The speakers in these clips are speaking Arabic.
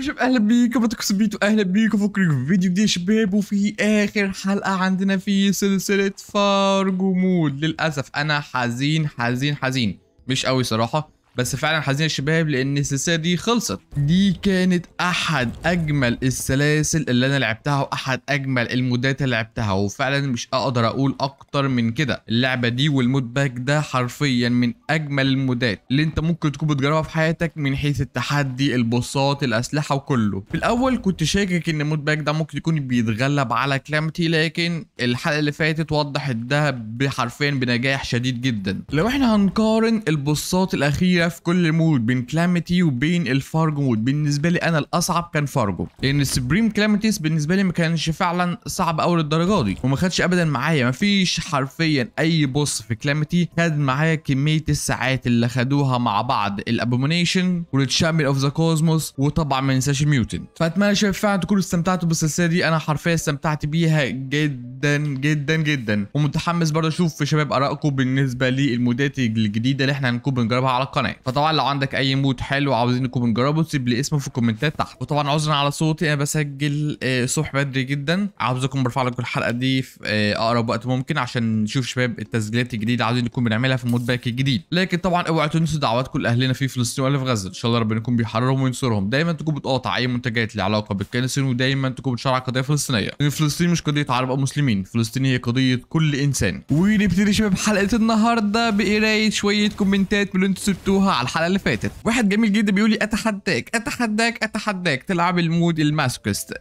شباب اهلا بيكم لا تكسب بيتو اهلا بيكم في فيديو جديد يا شباب وفي اخر حلقة عندنا في سلسلة فارجو مود للأسف انا حزين حزين حزين مش قوي صراحة بس فعلا حزين يا شباب لان السلسله دي خلصت دي كانت احد اجمل السلاسل اللي انا لعبتها واحد اجمل المودات اللي لعبتها وفعلا مش اقدر اقول اكتر من كده اللعبه دي والمود باك ده حرفيا من اجمل المودات اللي انت ممكن تكون بتجربها في حياتك من حيث التحدي البوصات الاسلحه وكله في الاول كنت شاكك ان المود باك ده ممكن يكون بيتغلب على كلامتي لكن الحلقه اللي فاتت وضحت ده حرفيا بنجاح شديد جدا لو احنا هنقارن البوصات الاخيره في كل مود بين كلاميتي وبين الفارجو مود بالنسبه لي انا الاصعب كان فارجو لان السبريم كلامتيس بالنسبه لي ما كانش فعلا صعب قوي للدرجه دي وما خدش ابدا معايا ما فيش حرفيا اي بوس في كلاميتي خد معايا كميه الساعات اللي خدوها مع بعض الابومينيشن والتشامبيون اوف ذا كوزموس وطبعا ما ننساش ميوتن فاتمنى يا شباب فعلا تكونوا استمتعتوا بالسلسله دي انا حرفيا استمتعت بيها جدا جدا جدا ومتحمس برضه اشوف شباب ارائكم بالنسبه للمودات الجديده اللي احنا هنكون بنجربها على القناه معاك فطبعا لو عندك اي مود حلو عاوزينكم نجربه سيب لي اسمه في الكومنتات تحت وطبعا عذرا على صوتي انا بسجل آه، صبح بدري جدا عاوزكم برفع لكم الحلقه دي في آه، اقرب وقت ممكن عشان نشوف شباب التسجيلات الجديده عاوزين نكون بنعملها في المود باك الجديد لكن طبعا اوعوا تنسوا دعواتكم لاهلنا في فلسطين ولا في غزه ان شاء الله ربنا يكون بيحررهم وينصرهم دايما تكون بتقاطع اي منتجات ليها علاقه بالكنسين ودايما تكون بتشرع قضيه فلسطينيه لان فلسطين مش قضيه عرب او مسلمين فلسطين هي قضيه كل انسان ونبتدي شباب حلقه النهارده بقرايه شويه كومنتات من اللي انتوا سبتوها ذكرناها على الحلقه اللي فاتت واحد جميل جدا بيقول لي اتحداك اتحداك اتحداك تلعب المود الماسكست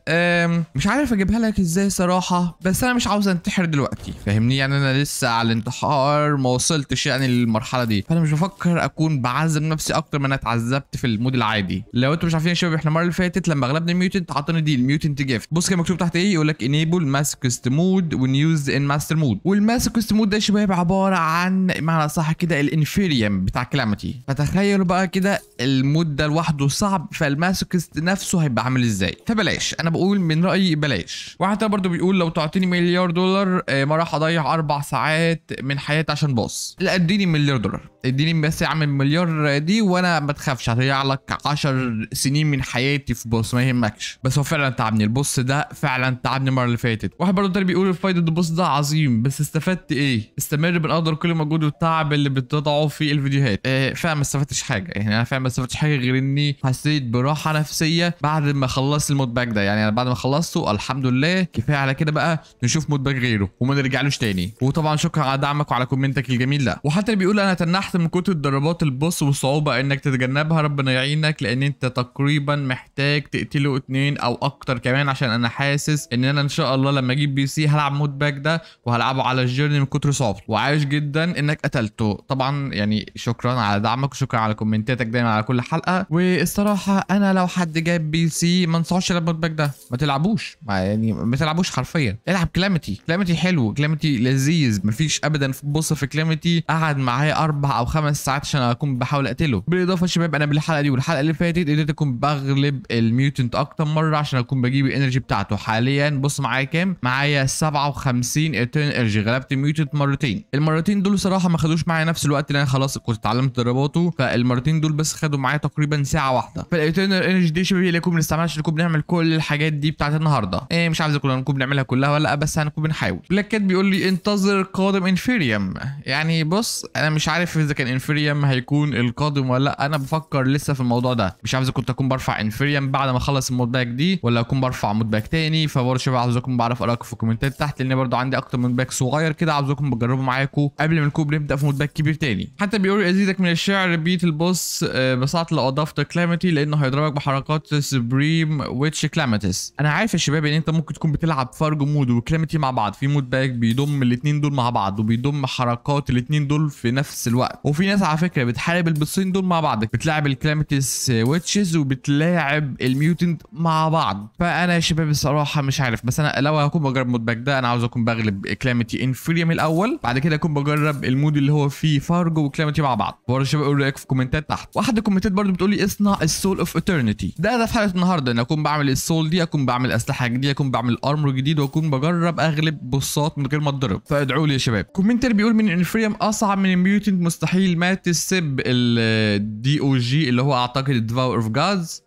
مش عارف اجيبها لك ازاي صراحه بس انا مش عاوز انتحر دلوقتي فاهمني يعني انا لسه على الانتحار ما وصلتش يعني للمرحله دي فانا مش بفكر اكون بعذب نفسي اكتر ما انا اتعذبت في المود العادي لو انتوا مش عارفين يا شباب احنا المره اللي فاتت لما غلبنا الميوتنت عطاني دي الميوتنت جيفت بص كان مكتوب تحت ايه يقول لك انيبل ماسكست مود ونيوز ان ماستر مود والماسكست مود ده يا شباب عباره عن معنى صح كده الانفيريم بتاع كلامتي فتخيلوا بقى كده المود ده لوحده صعب فالماسوكست نفسه هيبقى عامل ازاي فبلاش انا بقول من رايي بلاش واحد برضو بيقول لو تعطيني مليار دولار آه، ما راح اضيع اربع ساعات من حياتي عشان باص لا اديني مليار دولار اديني بس يا عم المليار دي وانا ما تخافش هتضيع لك 10 سنين من حياتي في باص ما يهمكش بس هو فعلا تعبني البص ده فعلا تعبني المره اللي فاتت واحد برضه تاني بيقول فايده البص ده عظيم بس استفدت ايه استمر بنقدر كل مجهود والتعب اللي بتضعه في الفيديوهات إيه ما استفدتش حاجه يعني انا فعلا ما استفدتش حاجه غير اني حسيت براحه نفسيه بعد ما خلصت المود باك ده يعني انا بعد ما خلصته الحمد لله كفايه على كده بقى نشوف مود باك غيره وما نرجعلوش تاني وطبعا شكرا على دعمك وعلى كومنتك الجميل ده وحتى اللي بيقول انا تنحت من كتر ضربات البوس وصعوبه انك تتجنبها ربنا يعينك لان انت تقريبا محتاج تقتله اثنين او اكتر كمان عشان انا حاسس ان انا ان شاء الله لما اجيب بي سي هلعب مود باك ده وهلعبه على الجيرني من كتر صعوبته وعايش جدا انك قتلته طبعا يعني شكرا على دعمك دعمك وشكرا على كومنتاتك دايما على كل حلقه والصراحه انا لو حد جاب بي سي ما انصحوش يلعب باك ده ما تلعبوش يعني ما تلعبوش حرفيا العب كلامتي كلامتي حلو كلامتي لذيذ ما فيش ابدا بص في كلامتي قعد معايا اربع او خمس ساعات عشان اكون بحاول اقتله بالاضافه يا شباب انا بالحلقه دي والحلقه اللي فاتت قدرت اكون بغلب الميوتنت اكتر مره عشان اكون بجيب الانرجي بتاعته حاليا بص معايا كام معايا 57 انرجي غلبت الميوتنت مرتين المرتين دول صراحه ما خدوش معايا نفس الوقت اللي انا خلاص كنت اتعلمت ضربات حطوه فالمرتين دول بس خدوا معايا تقريبا ساعه واحده فالايترنال انرجي دي شبيه بنستعملها عشان لكم بنعمل كل الحاجات دي بتاعت النهارده إيه مش عايز كنا نكون بنعملها كلها ولا لا بس هنكون يعني بنحاول بلاك كات بيقول لي انتظر قادم انفيريوم يعني بص انا مش عارف اذا كان انفيريوم هيكون القادم ولا لا انا بفكر لسه في الموضوع ده مش عارف اذا كنت اكون برفع انفيريوم بعد ما اخلص المود باك دي ولا اكون برفع مود باك تاني فبرضه شباب عاوزكم بعرف اراك في الكومنتات تحت لان برضه عندي اكتر من باك صغير كده عاوزكم بجربه معاكم قبل ما نكون بنبدا في مود باك كبير تاني حتى بيقول ازيدك من الشعر سعر بيت البوس بساعة لو أضفت كلامتي لأنه هيضربك بحركات سبريم ويتش كلامتس أنا عارف يا شباب إن أنت ممكن تكون بتلعب فرج مود وكلامتي مع بعض في مود باك بيضم الاتنين دول مع بعض وبيضم حركات الاتنين دول في نفس الوقت وفي ناس على فكرة بتحارب البصين دول مع بعض بتلاعب الكلامتس ويتشز وبتلاعب الميوتنت مع بعض فأنا يا شباب الصراحة مش عارف بس أنا لو هكون بجرب مود باك ده أنا عاوز أكون بغلب كلامتي انفريم الأول بعد كده أكون بجرب المود اللي هو فيه فرج وكلامتي مع بعض برضه شباب قولوا رايك في الكومنتات تحت واحد الكومنتات برضو بتقول لي اصنع السول اوف ايترنيتي ده هدف حلقه النهارده ان اكون بعمل السول دي اكون بعمل اسلحه جديده اكون بعمل ارمر جديد واكون بجرب اغلب بصات من غير ما اتضرب فادعوا لي يا شباب كومنتر بيقول من انفريم اصعب من الميوتنت مستحيل ما تسب الدي او جي اللي هو اعتقد الديفاور اوف جادز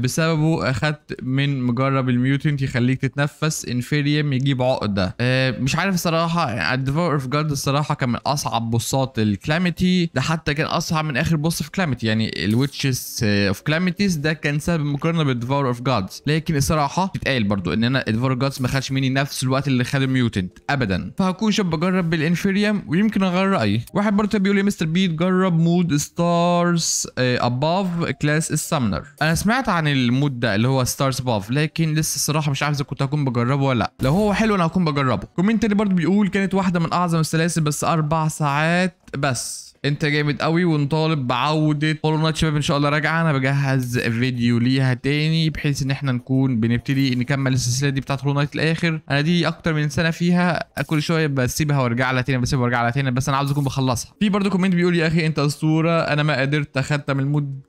بسببه اخذت من مجرب الميوتنت يخليك تتنفس انفريم يجيب عقده أه مش عارف الصراحه الديفاور اوف جادز الصراحه كان من اصعب بصات الكلاميتي ده حتى كان اصعب من اخر بوس في كلامتي يعني الويتشز اوف كلامتيز ده كان سبب مقارنه بالديفور اوف جادز لكن الصراحه تتقال برضو ان انا اوف جادز ما خدش مني نفس الوقت اللي خد الميوتنت ابدا فهكون شاب بجرب بالانفيريوم ويمكن اغير رايي واحد برضو بيقول لي إيه، مستر بيت جرب مود ستارز اباف كلاس السامنر انا سمعت عن المود ده اللي هو ستارز اباف لكن لسه الصراحه مش عارف اذا كنت هكون بجربه ولا لا لو هو حلو انا هكون بجربه كومنت تاني برضو بيقول كانت واحده من اعظم السلاسل بس اربع ساعات بس انت جامد قوي ونطالب بعوده هولو نايت شباب ان شاء الله راجعه انا بجهز فيديو ليها تاني بحيث ان احنا نكون بنبتدي نكمل السلسله دي بتاعت هولو نايت الاخر انا دي اكتر من سنه فيها كل شويه بسيبها وارجع لها تاني بسيبها وارجع لها تاني بس انا عاوز اكون بخلصها في برضه كومنت بيقول يا اخي انت اسطوره انا ما قدرت اختم المود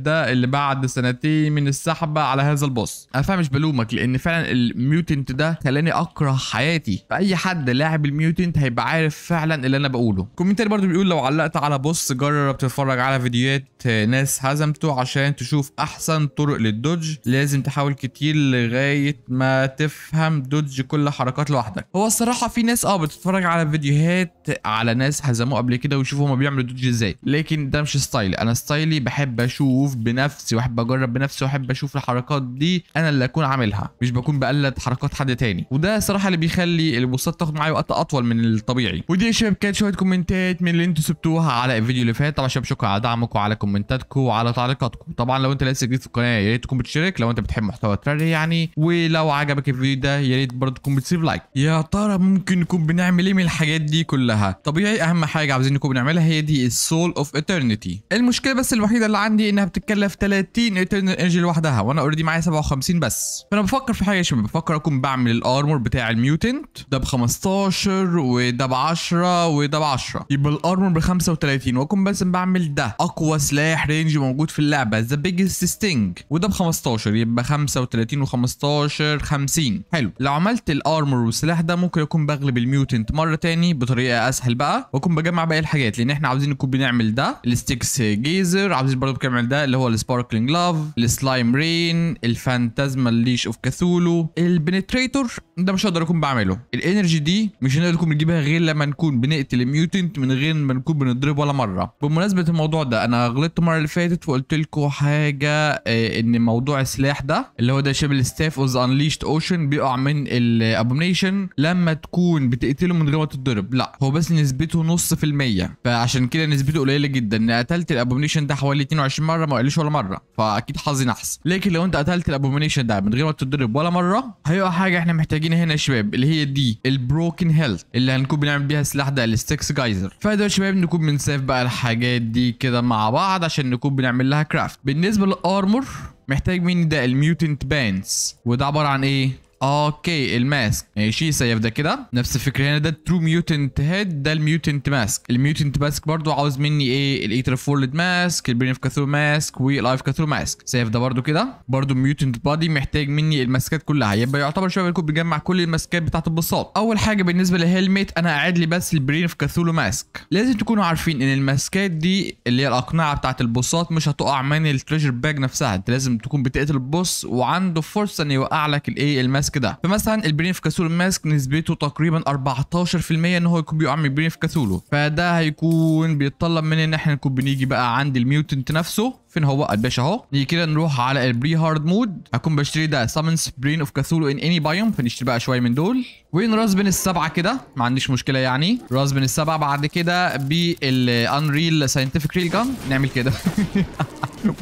ده اللي بعد سنتين من السحبه على هذا البوس انا فاهم مش بلومك لان فعلا الميوتنت ده خلاني اكره حياتي فاي حد لاعب الميوتنت هيبقى عارف فعلا اللي انا بقوله كومنت برضه بيقول لو علقت تعالى بص جرب تتفرج على فيديوهات ناس هزمته عشان تشوف احسن طرق للدوج لازم تحاول كتير لغايه ما تفهم دوج كل حركات لوحدك هو الصراحه في ناس اه بتتفرج على فيديوهات على ناس هزموه قبل كده ويشوفوا هما بيعملوا دوج ازاي لكن ده مش ستايلي انا ستايلي بحب اشوف بنفسي واحب اجرب بنفسي واحب اشوف الحركات دي انا اللي اكون عاملها مش بكون بقلد حركات حد تاني وده صراحه اللي بيخلي البوستات تاخد معايا وقت اطول من الطبيعي ودي يا شباب كانت شويه كومنتات من اللي انتوا سبتوها على الفيديو اللي فات طبعا شباب شكرا على دعمكم وعلى كومنتاتكم وعلى تعليقاتكم طبعا لو انت لسه جديد في القناه يا ريت تكون بتشترك لو انت بتحب محتوى تراري يعني ولو عجبك الفيديو ده يا ريت برضه تكون بتسيب لايك يا ترى ممكن نكون بنعمل ايه من الحاجات دي كلها طبيعي اهم حاجه عاوزين نكون بنعملها هي دي السول اوف ايترنيتي المشكله بس الوحيده اللي عندي انها بتتكلف 30 ايترنال انجل لوحدها وانا اوريدي معايا 57 بس فانا بفكر في حاجه يا شباب بفكر اكون بعمل الارمور بتاع الميوتنت ده ب 15 وده ب 10 وده ب 10 يبقى الارمور ب 35 35 واكون بس بعمل ده اقوى سلاح رينج موجود في اللعبه ذا بيجست ستينج وده ب 15 يبقى 35 و15 50 حلو لو عملت الارمور والسلاح ده ممكن اكون بغلب الميوتنت مره تاني بطريقه اسهل بقى واكون بجمع باقي الحاجات لان احنا عاوزين نكون بنعمل ده الستيكس جيزر عاوزين برضه بنعمل ده اللي هو السباركلينج لاف السلايم رين الفانتازما ليش اوف كاثولو البنتريتور ده مش هقدر اكون بعمله الانرجي دي مش هنقدر نكون بنجيبها غير لما نكون بنقتل الميوتنت من غير ما نكون بنضرب اضرب ولا مره بمناسبه الموضوع ده انا غلطت المره اللي فاتت وقلت لكم حاجه آه، ان موضوع السلاح ده اللي هو ده شبل ستاف اوز انليشت اوشن بيقع من الابومنيشن لما تكون بتقتله من غير ما تتضرب لا هو بس نسبته نص في المية فعشان كده نسبته قليله جدا ان قتلت الابومنيشن ده حوالي 22 مره ما قالش ولا مره فاكيد حظي نحس لكن لو انت قتلت الابومنيشن ده من غير ما تتضرب ولا مره هيقع حاجه احنا محتاجينها هنا يا شباب اللي هي دي البروكن هيلث اللي هنكون بنعمل بيها السلاح ده الستكس جايزر فده يا شباب نكون من بنسيف بقى الحاجات دي كده مع بعض عشان نكون بنعمل لها كرافت بالنسبه للارمور محتاج مني ده الميوتنت بانس وده عباره عن ايه اوكي الماسك ماشي سيف ده كده نفس الفكره هنا ده ترو ميوتنت هيد ده الميوتنت ماسك الميوتنت ماسك برضو عاوز مني ايه الايتر فولد ماسك البرين اوف كاثور ماسك واللايف كاثور ماسك سيف ده برضو كده برضو ميوتنت بادي محتاج مني الماسكات كلها يبقى يعتبر شويه بيكون بيجمع كل الماسكات بتاعت البساط اول حاجه بالنسبه للهيلميت انا قاعد لي بس البرين اوف كاثولو ماسك لازم تكونوا عارفين ان الماسكات دي اللي هي الاقنعه بتاعت البساط مش هتقع من التريجر باج نفسها انت لازم تكون بتقتل البوس وعنده فرصه ان يوقع لك الايه الماسك الماسك ده فمثلا البرين في كاثولو ماسك نسبته تقريبا 14% ان هو يكون من برين في كاثولو فده هيكون بيتطلب مني ان احنا نكون بنيجي بقى عند الميوتنت نفسه فين هو الباشا اهو نيجي كده نروح على البري هارد مود هكون بشتري ده سامنس برين اوف كاثولو ان اني بايوم فنشتري بقى شويه من دول وين راس بين السبعه كده ما عنديش مشكله يعني راس بين السبعه بعد كده بالانريل ساينتفك ريل جان نعمل كده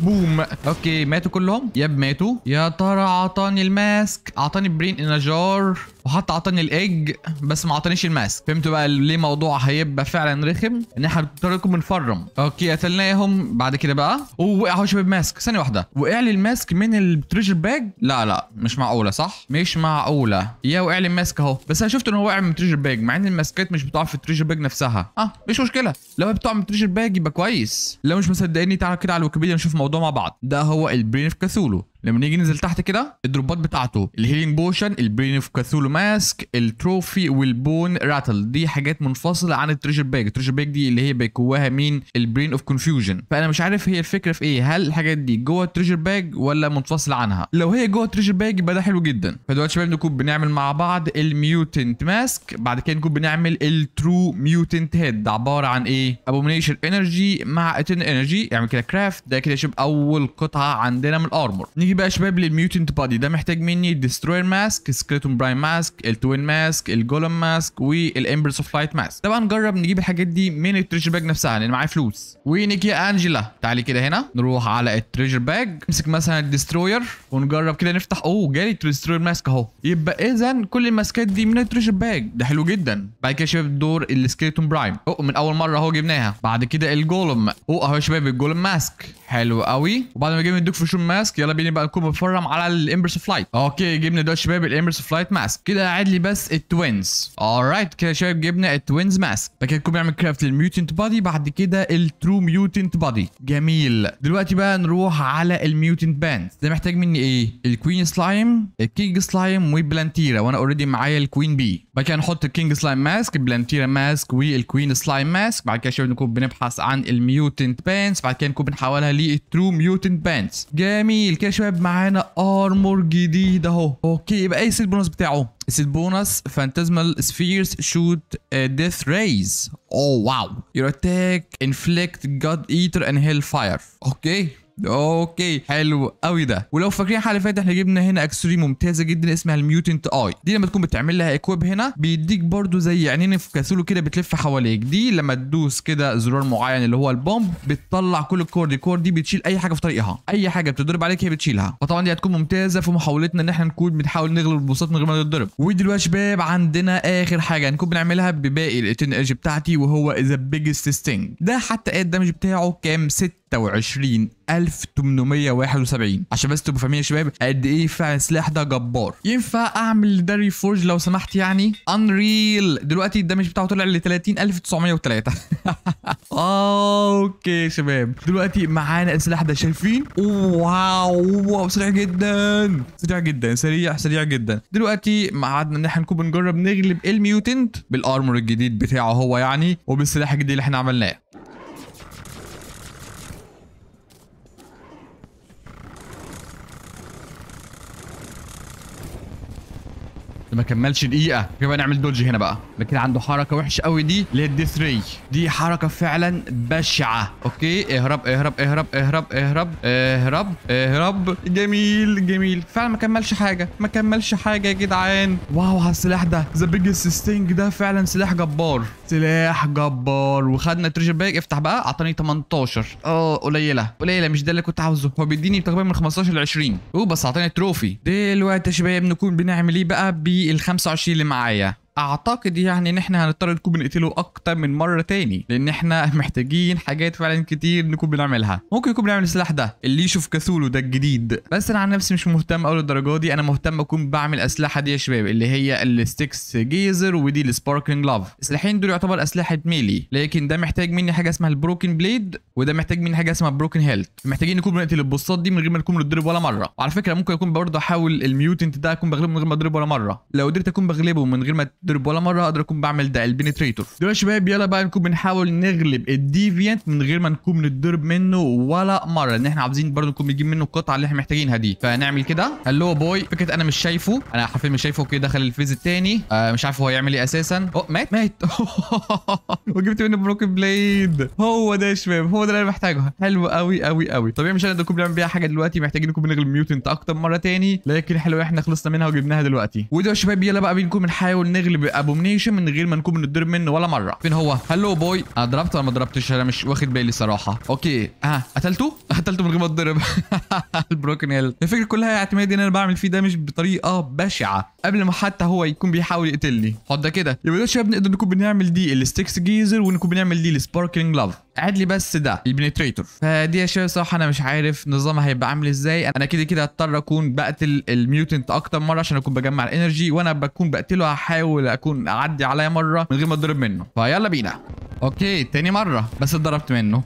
بوم اوكي ماتوا كلهم ياب ماتوا يا ترى اعطاني الماسك اعطاني برين انجار وحتى عطاني الايج بس ما عطانيش الماسك فهمتوا بقى ليه الموضوع هيبقى فعلا رخم ان احنا هنضطر نكون نفرم اوكي قتلناهم بعد كده بقى ووقع اهو شباب ماسك ثانيه واحده وقع لي الماسك من التريجر باج لا لا مش معقوله صح مش معقوله يا وقع لي الماسك اهو بس انا شفت ان هو وقع من التريجر باج مع ان الماسكات مش بتقع في التريجر باج نفسها اه مش مشكله لو بتقع من التريجر باج يبقى كويس لو مش مصدقني تعالى كده على الويكيبيديا نشوف الموضوع مع بعض ده هو البرين في كاثولو لما نيجي ننزل تحت كده الدروبات بتاعته الهيلينج بوشن البرين اوف كاثولو ماسك التروفي والبون راتل دي حاجات منفصله عن التريجر باج التريجر باج دي اللي هي بيكواها مين البرين اوف كونفيوجن فانا مش عارف هي الفكره في ايه هل الحاجات دي جوه التريجر باج ولا منفصله عنها لو هي جوه التريجر باج يبقى ده حلو جدا فدلوقتي شباب نكون بنعمل مع بعض الميوتنت ماسك بعد كده نكون بنعمل الترو ميوتنت هيد عباره عن ايه ابومينيشن انرجي مع اتن انرجي يعمل كده كرافت ده كده شباب اول قطعه عندنا من الارمر نيجي بقى شباب للميوتنت بادي ده محتاج مني الدستروير ماسك سكريتون برايم ماسك التوين ماسك الجولم ماسك والامبرس اوف لايت ماسك طبعا نجرب نجيب الحاجات دي من التريجر باج نفسها لان معايا فلوس ونيكي انجيلا تعالي كده هنا نروح على التريجر باج نمسك مثلا الدستروير ونجرب كده نفتح اوه جالي الدستروير ماسك اهو يبقى اذا كل الماسكات دي من التريجر باج ده حلو جدا بعد كده شباب الدور السكريتون برايم اوه من اول مره اهو جبناها بعد كده الجولم اوه اهو يا شباب الجولم ماسك حلو قوي وبعد ما جبنا الدوك فشون ماسك يلا بينا بقى اكون بفرم على الامبرس فلايت اوكي جبنا دلوقتي شباب الامبرس فلايت ماسك كده قاعد لي بس التوينز اورايت كده شباب جبنا التوينز ماسك بعد كده نكون بنعمل كرافت للميوتنت بادي بعد كده الترو ميوتنت بادي جميل دلوقتي بقى نروح على الميوتنت باند ده محتاج مني ايه الكوين سلايم الكينج سلايم وبلانتيرا وانا اوريدي معايا الكوين بي بعد كده نحط الكينج سلايم ماسك البلانتيرا ماسك والكوين سلايم ماسك بعد كده شباب نكون بنبحث عن الميوتنت بانس بعد كده نكون بنحولها للترو ميوتنت بانس جميل كده شباب طلعب معانا ارمور جديد اهو اوكي يبقى ايه السيت بونص بتاعه السيت بونص فانتازمال سفيرز شوت ديث ريز اوه واو يور اتاك انفليكت جاد ايتر اند هيل فاير اوكي اوكي حلو قوي ده ولو فاكرين الحلقه اللي فاتت احنا جبنا هنا اكسسوري ممتازه جدا اسمها الميوتنت اي دي لما تكون بتعمل لها اكويب هنا بيديك برده زي عينين في كاسولو كده بتلف حواليك دي لما تدوس كده زرار معين اللي هو البومب بتطلع كل الكور دي الكور دي بتشيل اي حاجه في طريقها اي حاجه بتضرب عليك هي بتشيلها فطبعا دي هتكون ممتازه في محاولتنا ان احنا نكون بنحاول نغلب البوسات من غير ما نتضرب ودلوقتي شباب عندنا اخر حاجه هنكون بنعملها بباقي الاتن بتاعتي وهو ذا بيجست ستينج ده حتى الدمج بتاعه كام 26 1871 عشان بس تبقوا فاهمين يا شباب قد ايه فعلا السلاح ده جبار ينفع اعمل ده ريفورج لو سمحت يعني انريل دلوقتي الدمج بتاعه طلع ل 30903 اوكي يا شباب دلوقتي معانا السلاح ده شايفين واو واو سريع جدا سريع جدا سريع سريع جدا دلوقتي قعدنا ان احنا نكون بنجرب نغلب الميوتنت بالارمر الجديد بتاعه هو يعني وبالسلاح الجديد اللي احنا عملناه ما كملش دقيقه يبقى نعمل دولج هنا بقى كده عنده حركه وحشه قوي دي اللي هي الدي 3 دي حركه فعلا بشعه اوكي اهرب اهرب اهرب اهرب اهرب اهرب اهرب جميل جميل فعلا ما كملش حاجه ما كملش حاجه يا جدعان واو على السلاح ده ذا بيجست ستينج ده فعلا سلاح جبار سلاح جبار وخدنا تريجر باك افتح بقى اعطاني 18 اه قليله قليله مش ده اللي كنت عاوزه هو بيديني تقريبا من 15 ل 20 بس اعطاني تروفي دلوقتي يا شباب نكون بنعمل ايه بقى بال 25 اللي معايا اعتقد يعني ان احنا هنضطر نكون بنقتله اكتر من مره تاني لان احنا محتاجين حاجات فعلا كتير نكون بنعملها ممكن يكون بنعمل السلاح ده اللي يشوف كاثولو ده الجديد بس انا عن نفسي مش مهتم قوي للدرجه دي انا مهتم اكون بعمل اسلحه دي يا شباب اللي هي الستكس جيزر ودي السباركلينج لاف السلاحين دول يعتبر اسلحه ميلي لكن ده محتاج مني حاجه اسمها البروكن بليد وده محتاج مني حاجه اسمها بروكن هيلث محتاجين نكون بنقتل البوصات دي من غير ما نكون بنضرب ولا مره وعلى فكره ممكن اكون برضه احاول الميوتنت ده اكون بغلبه من غير ما اضرب ولا مره لو قدرت اكون بغلبه من غير ما اضرب ولا مره اقدر اكون بعمل ده البنتريتور دلوقتي يا شباب يلا بقى نكون بنحاول نغلب الديفيانت من غير ما نكون بنتضرب منه ولا مره لان احنا عاوزين برضه نكون بنجيب منه القطعه اللي احنا محتاجينها دي فنعمل كده هلو بوي فكره انا مش شايفه انا حرفيا مش شايفه اوكي دخل الفيز الثاني آه مش عارف هو هيعمل ايه اساسا اوه مات مات وجبت منه بروكن بليد هو ده يا شباب هو ده اللي انا محتاجه حلو قوي قوي قوي طبيعي مش هنقدر نكون بنعمل بيها حاجه دلوقتي محتاجين نكون بنغلب ميوتنت اكتر مره ثاني لكن حلو احنا خلصنا منها وجبناها دلوقتي وده يا شباب يلا بقى بنكون بنحاول نغلب شغل بابومنيشن من غير ما نكون بنضرب منه ولا مره فين هو هلو بوي انا آه، ضربت ولا ما ضربتش انا مش واخد بالي صراحه اوكي ها آه، قتلته قتلته من غير ما اتضرب البروكن هيل الفكره كلها اعتمادي ان انا بعمل فيه دامج بطريقه بشعه قبل ما حتى هو يكون بيحاول يقتلني حط ده كده يبقى يا شباب نقدر نكون بنعمل دي الستكس جيزر ونكون بنعمل دي السباركلينج لاف عاد لي بس ده البنتريتور فدي يا شباب صراحه انا مش عارف نظامها هيبقى عامل ازاي انا كده كده هضطر اكون بقتل الميوتنت اكتر مره عشان اكون بجمع الانرجي وانا بكون بقتله هحاول اكون اعدي عليا مره من غير ما اتضرب منه فيلا بينا اوكي تاني مره بس اتضربت منه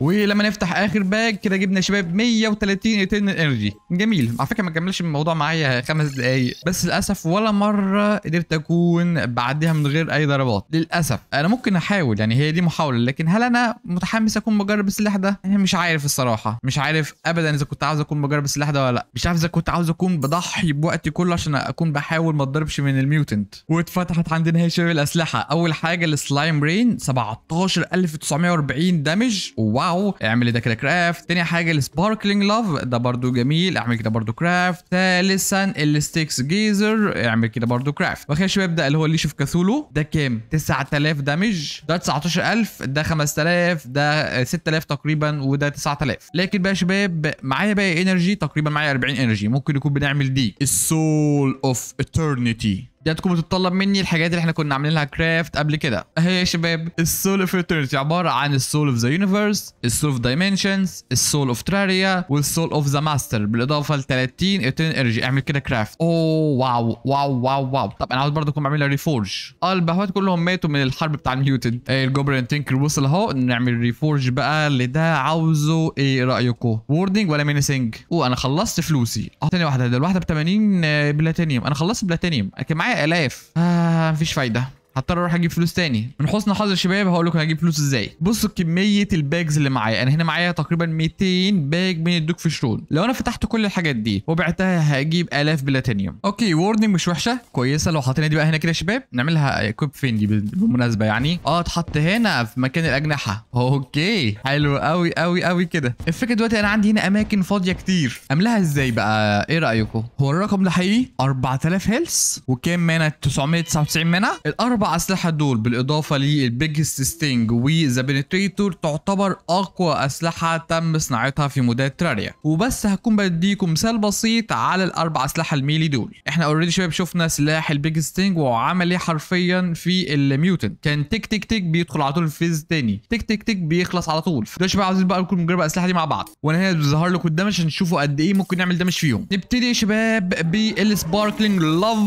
ولما نفتح اخر باج كده جبنا يا شباب 130 ايترنال انرجي جميل على فكره ما كملش الموضوع معايا خمس دقايق بس للاسف ولا مره قدرت اكون بعديها من غير اي ضربات للاسف انا ممكن احاول يعني هي دي محاوله لكن هل انا متحمس اكون مجرب السلاح ده انا مش عارف الصراحه مش عارف ابدا اذا كنت عاوز اكون مجرب السلاح ده ولا لا مش عارف اذا كنت عاوز اكون بضحي بوقتي كله عشان اكون بحاول ما اتضربش من الميوتنت واتفتحت عندنا هي شباب الاسلحه اول حاجه السلايم رين 17940 دامج واو وقعوا اعمل ده كده كرافت تاني حاجه السباركلينج لاف ده برده جميل اعمل كده برده كرافت ثالثا الستيكس جيزر اعمل كده برده كرافت واخيرا شباب ده اللي هو اللي شوف كاثولو ده كام 9000 دامج ده 19000 ده 5000 ده 6000 تقريبا وده 9000 لكن بقى يا شباب معايا بقى انرجي تقريبا معايا 40 انرجي ممكن يكون بنعمل دي السول اوف ايترنيتي هتكون يعني بتتطلب مني الحاجات اللي احنا كنا عاملين لها كرافت قبل كده اهي يا شباب السول اوف eternity عباره عن السول اوف ذا يونيفرس السول اوف دايمنشنز السول اوف تراريا والسول اوف ذا ماستر بالاضافه ل 30 ايترن انرجي اعمل كده كرافت اوه واو واو واو واو طب انا عاوز برضه اكون بعمل ريفورج اه البهوات كلهم ماتوا من الحرب بتاع الميوتد إيه، الجوبرين تنكر وصل اهو نعمل ريفورج بقى لده عاوزه ايه رايكم ووردنج ولا مينسنج اوه انا خلصت فلوسي اه ثاني واحده ده الواحده ب 80 آه، بلاتينيوم انا خلصت بلاتينيوم لكن معايا ela é... Ah, vixe, vai dar. هضطر اروح اجيب فلوس تاني من حسن حظ الشباب هقول لكم هجيب فلوس ازاي بصوا كميه الباجز اللي معايا انا يعني هنا معايا تقريبا 200 باج من الدوك في شرون لو انا فتحت كل الحاجات دي وبعتها هجيب الاف بلاتينيوم اوكي ووردنج مش وحشه كويسه لو حطينا دي بقى هنا كده يا شباب نعملها كوب فين دي بالمناسبه يعني اه اتحط هنا في مكان الاجنحه اوكي حلو قوي قوي قوي كده الفكره دلوقتي انا عندي هنا اماكن فاضيه كتير املاها ازاي بقى ايه رايكم هو الرقم ده حقيقي 4000 هيلث وكام مانا 999 مانا الاربع الاربع اسلحه دول بالاضافه للبيجست ستينج وذا بنتريتور تعتبر اقوى اسلحه تم صناعتها في مودات تراريا وبس هكون بديكم مثال بسيط على الاربع اسلحه الميلي دول احنا اوريدي شباب شفنا سلاح البيج ستينج وعمل ايه حرفيا في الميوتن كان تك تك تك بيدخل على طول في فيز تاني تك تك تك بيخلص على طول دلوقتي شباب عايزين بقى نكون نجرب الاسلحه دي مع بعض وانا هنا بظهر لكم الدمج عشان تشوفوا قد ايه ممكن نعمل دمج فيهم نبتدي يا شباب بالسباركلينج لاف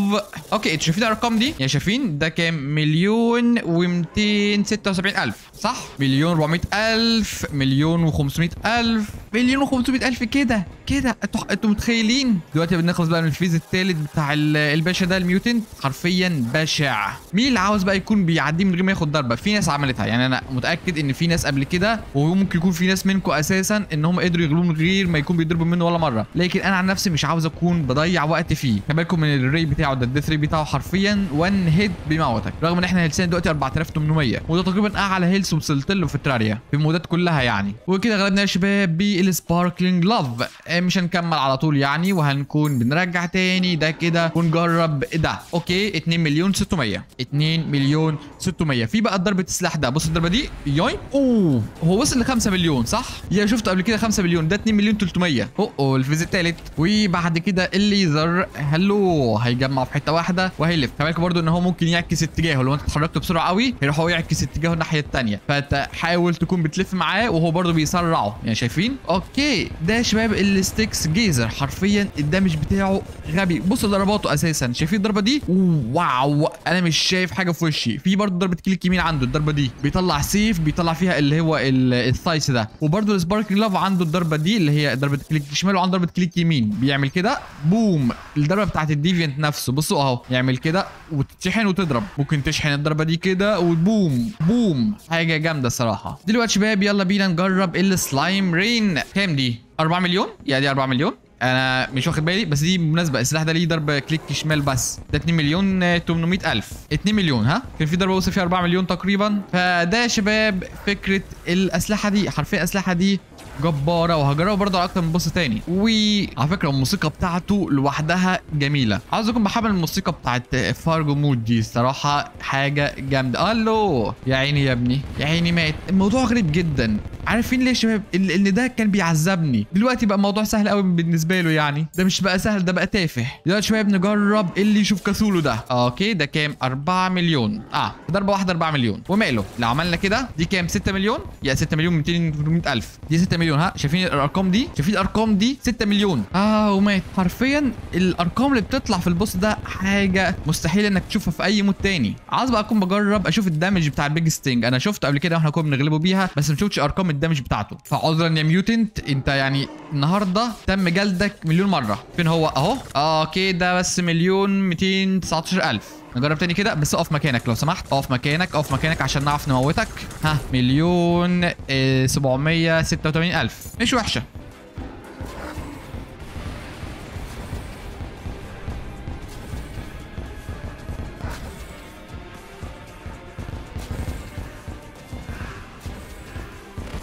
اوكي انتوا شايفين الارقام دي يا يعني شايفين ده كام مليون و276 الف صح مليون و الف مليون و الف مليون و الف كده كده انتوا انتوا متخيلين دلوقتي بنخلص بقى من الفيز الثالث بتاع الباشا ده الميوتنت حرفيا بشع مين اللي عاوز بقى يكون بيعديه من غير ما ياخد ضربه في ناس عملتها يعني انا متاكد ان في ناس قبل كده وممكن يكون في ناس منكم اساسا ان هم قدروا يغلوه من غير ما يكون بيضربوا منه ولا مره لكن انا عن نفسي مش عاوز اكون بضيع وقت فيه خلي بالكم من الري بتاعه ده الديث ري بتاعه حرفيا وان هيد بيموتك بتاعتك رغم ان احنا هيلسين دلوقتي 4800 وده تقريبا اعلى هيلس وصلت له في تراريا في المودات كلها يعني وكده غلبنا يا شباب بالسباركلينج لاف مش هنكمل على طول يعني وهنكون بنرجع تاني ده كده ونجرب ده اوكي 2 مليون 600 2 مليون 600 في بقى ضربه السلاح ده بص الضربه دي ياي اوه هو وصل ل 5 مليون صح يا شفت قبل كده 5 مليون ده 2 مليون 300 اوه الفيز الثالث وبعد كده الليزر هلو هيجمع في حته واحده وهيلف كمان برضو ان هو ممكن يعكس اتجاهه لو انت اتحركت بسرعه قوي هيروح هو يعكس اتجاهه الناحيه الثانيه فانت حاول تكون بتلف معاه وهو برده بيسرعه يعني شايفين اوكي ده يا شباب الستيكس جيزر حرفيا الدمج بتاعه غبي بص ضرباته اساسا شايفين الضربه دي واو انا مش شايف حاجه في وشي في برده ضربه كليك يمين عنده الضربه دي بيطلع سيف بيطلع فيها اللي هو الثايس ده وبرده السباركلينج لاف عنده الضربه دي اللي هي ضربه كليك شمال وعنده ضربه كليك يمين بيعمل كده بوم الضربه بتاعت الديفينت نفسه بصوا اهو يعمل كده وتتشحن وتضرب ممكن تشحن الضربه دي كده وبوم بوم حاجه جامده صراحه دلوقتي شباب يلا بينا نجرب السلايم رين كام دي 4 مليون يا دي 4 مليون انا مش واخد بالي بس دي بالمناسبه السلاح ده ليه ضرب كليك شمال بس ده 2 مليون 800 آه، الف 2 مليون ها كان في ضربه وصل فيها 4 مليون تقريبا فده يا شباب فكره الاسلحه دي حرفيا الاسلحه دي جباره وهجربه برضه على اكتر من بوس تاني وعلى فكره الموسيقى بتاعته لوحدها جميله عاوز اكون بحمل الموسيقى بتاعت فارجو مود دي الصراحه حاجه جامده الو يا عيني يا ابني يا عيني مات الموضوع غريب جدا عارفين ليه يا شباب ان ده كان بيعذبني دلوقتي بقى الموضوع سهل قوي بالنسبه له يعني ده مش بقى سهل ده بقى تافه دلوقتي شباب نجرب اللي يشوف كاثولو ده اوكي ده كام 4 مليون اه ضربه واحده 4 مليون وماله لو عملنا كده دي كام 6 مليون يا 6 مليون 200 الف دي 6 مليون مليون ها شايفين الارقام دي شايفين الارقام دي 6 مليون اه ومات حرفيا الارقام اللي بتطلع في البوس ده حاجه مستحيل انك تشوفها في اي مود تاني عايز بقى اكون بجرب اشوف الدمج بتاع البيج ستينج انا شفته قبل كده واحنا كنا بنغلبه بيها بس ما شفتش ارقام الدمج بتاعته فعذرا يا ميوتنت انت يعني النهارده تم جلدك مليون مره فين هو اهو اه كده بس مليون 219000 نجرب تاني كده بس اقف مكانك لو سمحت اقف مكانك اقف مكانك عشان نعرف نموتك ها مليون آه، سبعمية ستة ألف مش وحشة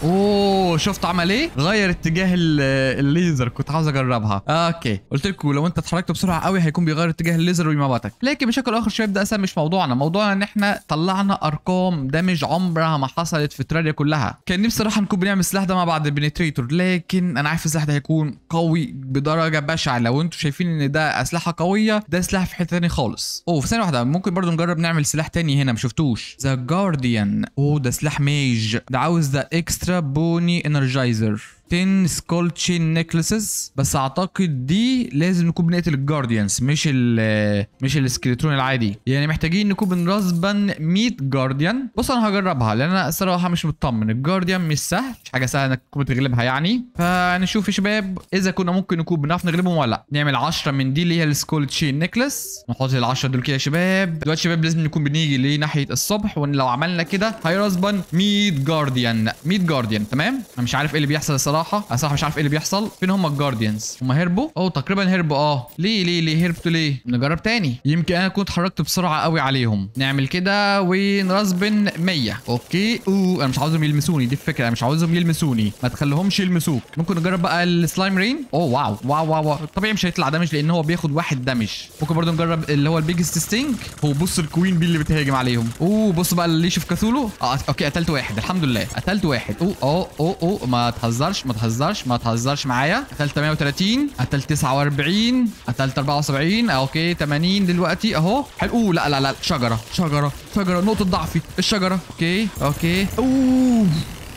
اوه شفت عمل ايه غير اتجاه الليزر كنت عاوز اجربها اوكي قلت لكم لو انت اتحركت بسرعه قوي هيكون بيغير اتجاه الليزر ويموتك لكن بشكل اخر شايف ده اساسا مش موضوعنا موضوعنا ان احنا طلعنا ارقام دامج عمرها ما حصلت في تراريا كلها كان نفسي صراحه نكون بنعمل السلاح ده مع بعض البنتريتور لكن انا عارف السلاح ده هيكون قوي بدرجه بشعه لو انتم شايفين ان ده اسلحه قويه ده سلاح في حته ثانيه خالص اوه في ثانيه واحده ممكن برضو نجرب نعمل سلاح ثاني هنا ما شفتوش ذا جارديان اوه ده سلاح ميج ده عاوز ذا اكسترا Ultra Boonie Energizer. 10 سكول تشين نيكلسز بس اعتقد دي لازم نكون بنقتل الجارديانز مش الـ مش السكريتون العادي يعني محتاجين نكون بنرزبن 100 جارديان بص انا هجربها لان انا الصراحه مش مطمن الجارديان مش سهل مش حاجه سهله انك تكون بتغلبها يعني فنشوف يا شباب اذا كنا ممكن نكون بنعرف نغلبهم ولا لا نعمل 10 من دي اللي هي السكول تشين نيكلس نحط ال 10 دول كده يا شباب دلوقتي شباب لازم نكون بنيجي لناحيه الصبح ولو عملنا كده هيرزبن 100 جارديان 100 جارديان تمام انا مش عارف ايه اللي بيحصل الصراحه الصراحه انا صراحه مش عارف ايه اللي بيحصل فين هم الجارديانز هم هربوا او تقريبا هربوا اه ليه ليه ليه هربتوا ليه نجرب تاني يمكن انا كنت اتحركت بسرعه قوي عليهم نعمل كده ونرسبن 100 اوكي اوه انا مش عاوزهم يلمسوني دي الفكره انا مش عاوزهم يلمسوني ما تخليهمش يلمسوك ممكن نجرب بقى السلايم رين او واو واو واو, واو. طبيعي مش هيطلع دمج لان هو بياخد واحد دمج ممكن برضه نجرب اللي هو البيجست ستينج هو بص الكوين بي اللي بتهاجم عليهم اوه بص بقى اللي يشوف كاثولو آه اوكي قتلت واحد الحمد لله قتلت واحد اوه اوه اوه, أوه. ما تهزرش ما تهزرش ما تهزرش معايا قتلت 130 قتلت 49 قتلت 74 آه، اوكي 80 دلوقتي اهو حلو لا لا لا شجره شجره شجره نقطه ضعفي الشجره اوكي اوكي اوه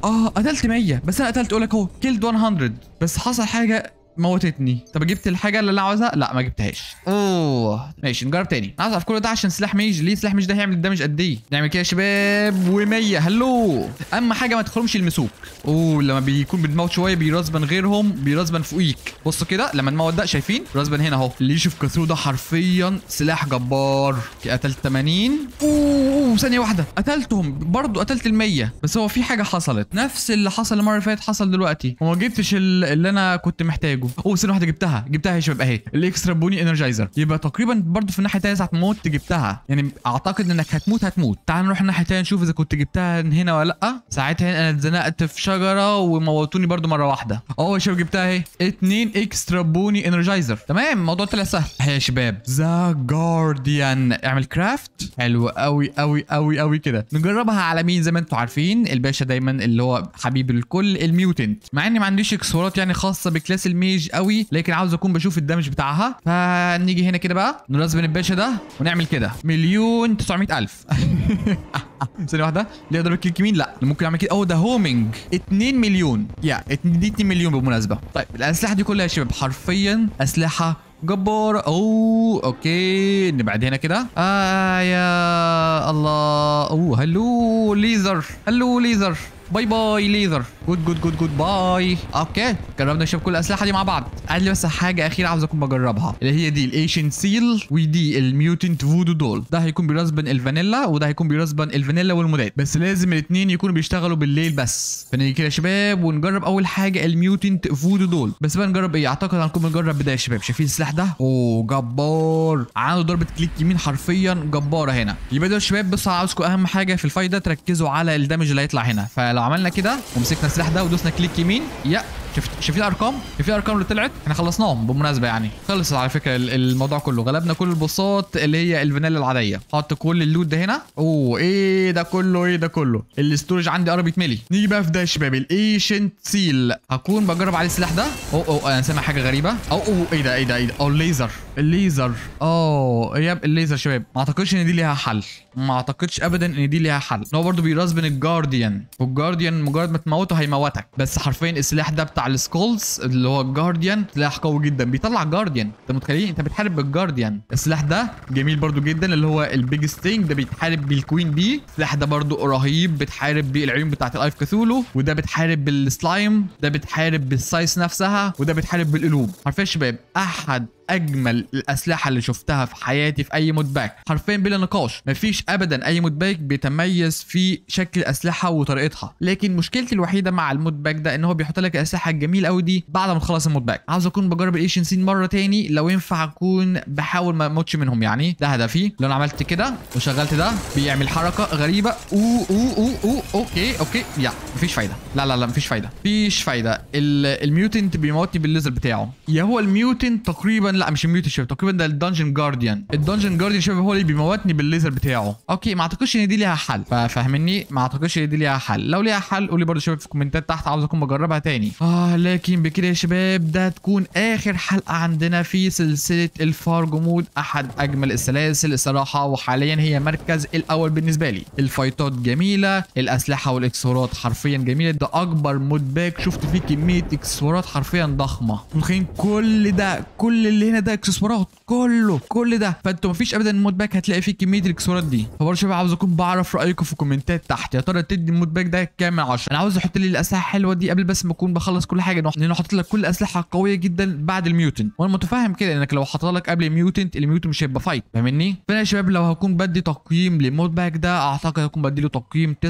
اه قتلت 100 بس انا قتلت اقول لك اهو كيلد 100 بس حصل حاجه موتتني طب جبت الحاجه اللي انا عاوزها لا ما جبتهاش اوه ماشي نجرب تاني عاوز اعرف كل ده عشان سلاح ميج ليه سلاح ميج ده هيعمل الدمج قد ايه نعمل كده يا شباب و100 هلو اما حاجه ما تخرمش المسوك اوه لما بيكون بتموت شويه بيرزبن غيرهم بيرزبن فوقيك بصوا كده لما نموت ده شايفين رزبن هنا اهو اللي يشوف كاثرو ده حرفيا سلاح جبار قتلت 80 اوه ثانيه واحده قتلتهم برضه قتلت ال100 بس هو في حاجه حصلت نفس اللي حصل المره اللي فاتت حصل دلوقتي وما جبتش اللي انا كنت محتاجه محتاجه هو سنه واحده جبتها جبتها يا شباب اهي الاكسترا بوني انرجايزر يبقى تقريبا برضه في الناحيه الثانيه ساعه موت جبتها يعني اعتقد انك هتموت هتموت تعال نروح الناحيه الثانيه نشوف اذا كنت جبتها هنا ولا لا ساعتها انا اتزنقت في شجره وموتوني برضه مره واحده اه يا شباب جبتها اهي 2 اكسترا بوني انرجايزر تمام الموضوع طلع سهل يا شباب ذا جارديان اعمل كرافت حلو قوي قوي قوي قوي كده نجربها على مين زي ما انتم عارفين الباشا دايما اللي هو حبيب الكل الميوتنت مع اني ما عنديش اكسسوارات يعني خاصه بكلاس المي دامج قوي لكن عاوز اكون بشوف الدمج بتاعها فنيجي هنا كده بقى نلازم الباشا ده ونعمل كده مليون تسعمية الف ثانيه واحده ليه اضرب الكليك يمين لا ممكن اعمل كده اوه ده هومنج 2 مليون يا دي 2 مليون بالمناسبه طيب الاسلحه دي كلها يا شباب حرفيا اسلحه جبار اوه اوكي نبعد هنا كده آه يا الله اوه هلو ليزر هلو ليزر باي باي ليزر جود جود جود جود باي اوكي جربنا نشوف كل الاسلحه دي مع بعض قال لي بس حاجه اخيره عاوز اكون بجربها اللي هي دي الايشن سيل ودي الميوتنت فودو دول ده هيكون بيرزبن الفانيلا وده هيكون بيرزبن الفانيلا والمودات بس لازم الاثنين يكونوا بيشتغلوا بالليل بس فنيجي كده يا شباب ونجرب اول حاجه الميوتنت فودو دول بس بقى نجرب ايه اعتقد هنكون بنجرب بدايه يا شباب شايفين السلاح ده اوه جبار عنده ضربه كليك يمين حرفيا جباره هنا يبقى ده يا شباب بصوا عاوزكم اهم حاجه في الفايده تركزوا على الدمج اللي هيطلع هنا فلو لو عملنا كده ومسكنا السلاح ده ودوسنا كليك يمين يا شفت شفت الارقام في ارقام اللي طلعت احنا خلصناهم بالمناسبه يعني خلصت على فكره الموضوع كله غلبنا كل البصات اللي هي الفانيلا العاديه حط كل اللود ده هنا اوه ايه ده كله ايه ده كله الاستورج عندي قرب يتملي نيجي بقى في ده يا شباب الايشنت سيل هكون بجرب عليه السلاح ده اوه اوه انا سامع حاجه غريبه اوه اوه ايه ده ايه ده ايه ده اوه الليزر الليزر اوه إيه ياب الليزر شباب ما اعتقدش ان دي ليها حل ما اعتقدش ابدا ان دي ليها حل هو برده بيراسبن الجارديان والجارديان مجرد ما تموته هيموتك بس حرفيا السلاح ده بتاع السكولز اللي هو الجارديان سلاح قوي جدا بيطلع جارديان انت متخيل انت بتحارب بالجارديان السلاح ده جميل برده جدا اللي هو البيج ستينج ده بيتحارب بالكوين بي السلاح ده برده رهيب بتحارب بالعيون بتاعه الايف كاثولو وده بتحارب بالسلايم ده بتحارب بالسايس نفسها وده بتحارب بالقلوب عارفين يا شباب احد اجمل الاسلحه اللي شفتها في حياتي في اي مود باك حرفيا بلا نقاش مفيش ابدا اي مود باك بيتميز في شكل الاسلحه وطريقتها لكن مشكلتي الوحيده مع المود باك ده ان هو بيحط لك الاسلحه الجميله قوي دي بعد ما تخلص المود باك عاوز اكون بجرب الايشن سين مره تاني لو ينفع اكون بحاول ما اموتش منهم يعني ده هدفي لو انا عملت كده وشغلت ده بيعمل حركه غريبه او او او او اوكي اوكي يا مفيش فايده لا لا لا مفيش فايده مفيش فايده الميوتنت بيموتني بالليزر بتاعه يا هو الميوتنت تقريبا لا مش ميوت شيفت تقريبا ده الدنجن جارديان الدنجن جارديان شباب هو اللي بيموتني بالليزر بتاعه اوكي ما اعتقدش ان دي ليها حل فاهمني ما اعتقدش ان دي ليها حل لو ليها حل قول لي برده شباب في الكومنتات تحت عاوز اكون بجربها تاني اه لكن بكده يا شباب ده تكون اخر حلقه عندنا في سلسله الفار مود احد اجمل السلاسل الصراحه وحاليا هي مركز الاول بالنسبه لي الفايتات جميله الاسلحه والاكسسوارات حرفيا جميله ده اكبر مود باك شفت فيه كميه اكسسوارات حرفيا ضخمه متخيلين كل ده كل اللي اللي هنا ده اكسسوارات كله كل ده فانتوا مفيش ابدا مود باك هتلاقي فيه كميه الاكسسوارات دي فبرضه شباب عاوز اكون بعرف رايكم في الكومنتات تحت يا ترى تدي المود باك ده كام من 10 انا عاوز احط لي الاسلحه الحلوه دي قبل بس ما اكون بخلص كل حاجه لان حاطط لك كل الاسلحه قويه جدا بعد الميوتنت وانا متفاهم كده انك لو حاطط لك قبل الميوتنت الميوتنت مش هيبقى فايت فاهمني فانا يا شباب لو هكون بدي تقييم للمود باك ده اعتقد هكون بدي له تقييم 9.5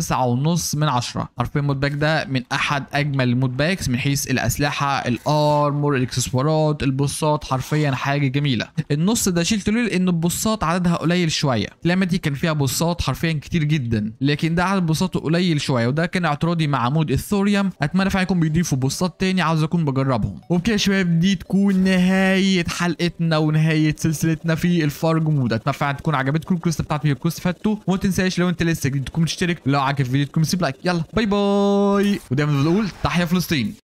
من 10 حرفيا المود باك ده من احد اجمل المود باكس من حيث الاسلحه الارمور الاكسسوارات البوسات حرفيا حرفيا حاجه جميله النص ده شيلته له لان البصات عددها قليل شويه لما دي كان فيها بصات حرفيا كتير جدا لكن ده عدد بصاته قليل شويه وده كان اعتراضي مع عمود الثوريوم اتمنى فعلا يكون بيضيفوا بصات تاني عاوز اكون بجربهم وبكده يا شباب دي تكون نهايه حلقتنا ونهايه سلسلتنا في الفرج مود اتمنى فعلا تكون عجبتكم الكوست بتاعتي الكوست فاتو وما تنساش لو انت لسه جديد تكون تشترك لو عجبك الفيديو تكون سيب لايك يلا باي باي ودايما بقول تحيا فلسطين